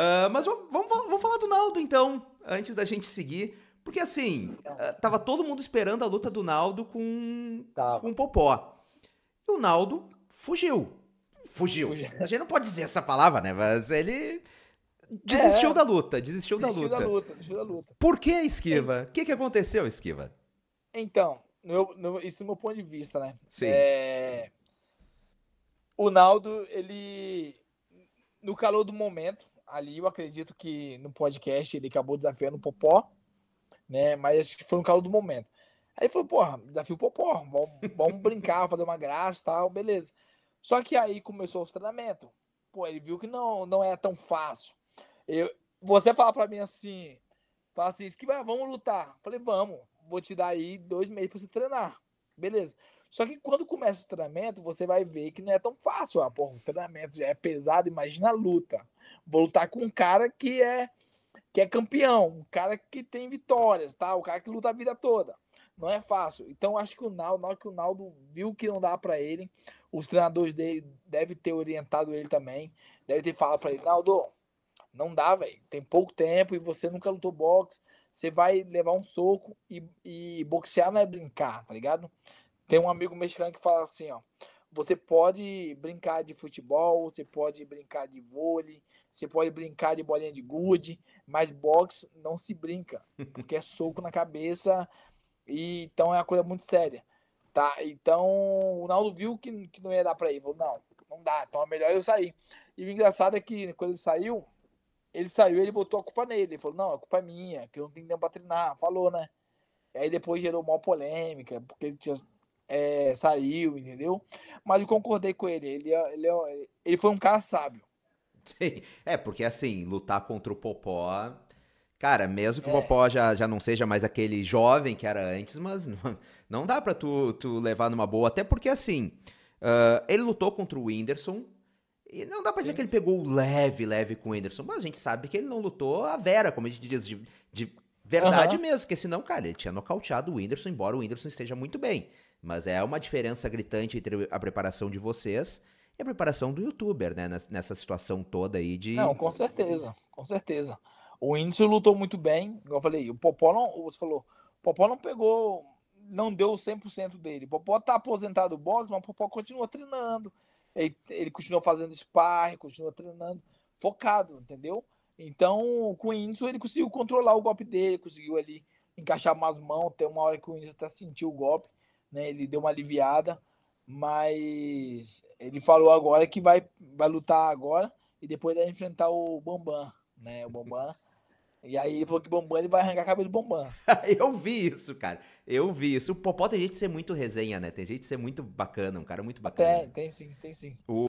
Ah, mas vamos, vamos falar do Naldo então, antes da gente seguir. Porque assim, uh, tava todo mundo esperando a luta do Naldo com, com o Popó. E o Naldo fugiu. Fugiu. fugiu. A gente não pode dizer essa palavra, né? Mas ele desistiu é, da luta, desistiu, desistiu da, luta. da luta. Desistiu da luta. Por que, Esquiva? O que, que aconteceu, Esquiva? Então, no, no, isso é meu ponto de vista, né? Sim. É... O Naldo, ele, no calor do momento, ali eu acredito que no podcast ele acabou desafiando o Popó, né? Mas acho que foi um calor do momento. Aí foi falou, porra, desafio o Popó, vamos, vamos brincar, fazer uma graça tal, beleza. Só que aí começou os treinamentos. Pô, ele viu que não, não é tão fácil. Eu, você falar pra mim assim, fala assim, que vamos lutar. falei, vamos, vou te dar aí dois meses pra você treinar. Beleza. Só que quando começa o treinamento, você vai ver que não é tão fácil. Ah, porra, o treinamento já é pesado, imagina a luta. Vou lutar com um cara que é que é campeão, um cara que tem vitórias, tá? O cara que luta a vida toda. Não é fácil. Então acho que o Naldo, na hora que o Naldo viu que não dá para ele, os treinadores dele devem ter orientado ele também, deve ter falado para ele, Naldo, não dá, velho. Tem pouco tempo e você nunca lutou boxe, você vai levar um soco e, e boxear não é brincar, tá ligado? Tem um amigo mexicano que fala assim, ó, você pode brincar de futebol, você pode brincar de vôlei, você pode brincar de bolinha de gude, mas boxe não se brinca, porque é soco na cabeça, e então é uma coisa muito séria. Tá? Então o Naldo viu que, que não ia dar para ir, falou: não, não dá, então é melhor eu sair. E o engraçado é que quando ele saiu, ele saiu ele botou a culpa nele. Ele falou: não, a culpa é minha, que eu não tenho tempo para treinar. Falou, né? E aí depois gerou uma polêmica, porque ele tinha é, saiu, entendeu? Mas eu concordei com ele. Ele, é, ele, é, ele foi um cara sábio. Sim. É, porque assim, lutar contra o Popó. Cara, mesmo que é. o Popó já, já não seja mais aquele jovem que era antes, mas não, não dá pra tu, tu levar numa boa. Até porque assim, uh, ele lutou contra o Whindersson. E não dá pra Sim. dizer que ele pegou leve, leve com o Whindersson, mas a gente sabe que ele não lutou a Vera, como a gente diz, de, de verdade uhum. mesmo, porque senão, cara, ele tinha nocauteado o Whindersson, embora o Whindersson esteja muito bem. Mas é uma diferença gritante entre a preparação de vocês e a preparação do youtuber, né? Nessa situação toda aí de. Não, com certeza, com certeza. O índice lutou muito bem, igual eu falei, o Popó não. Você falou, o Popó não pegou, não deu 100% dele. O Popó tá aposentado do boxe, mas o Popó continua treinando. Ele, ele continua fazendo sparring, continua treinando, focado, entendeu? Então, com o índice, ele conseguiu controlar o golpe dele, conseguiu ali encaixar umas mãos. Tem uma hora que o índice até sentiu o golpe né? Ele deu uma aliviada, mas ele falou agora que vai, vai lutar agora e depois vai enfrentar o Bambam, né? O Bambam. E aí ele falou que Bambam ele vai arrancar a cabeça do Bambam. eu vi isso, cara. Eu vi isso. O Popó tem gente ser muito resenha, né? Tem gente ser muito bacana, um cara muito bacana. Tem, tem sim, tem sim. O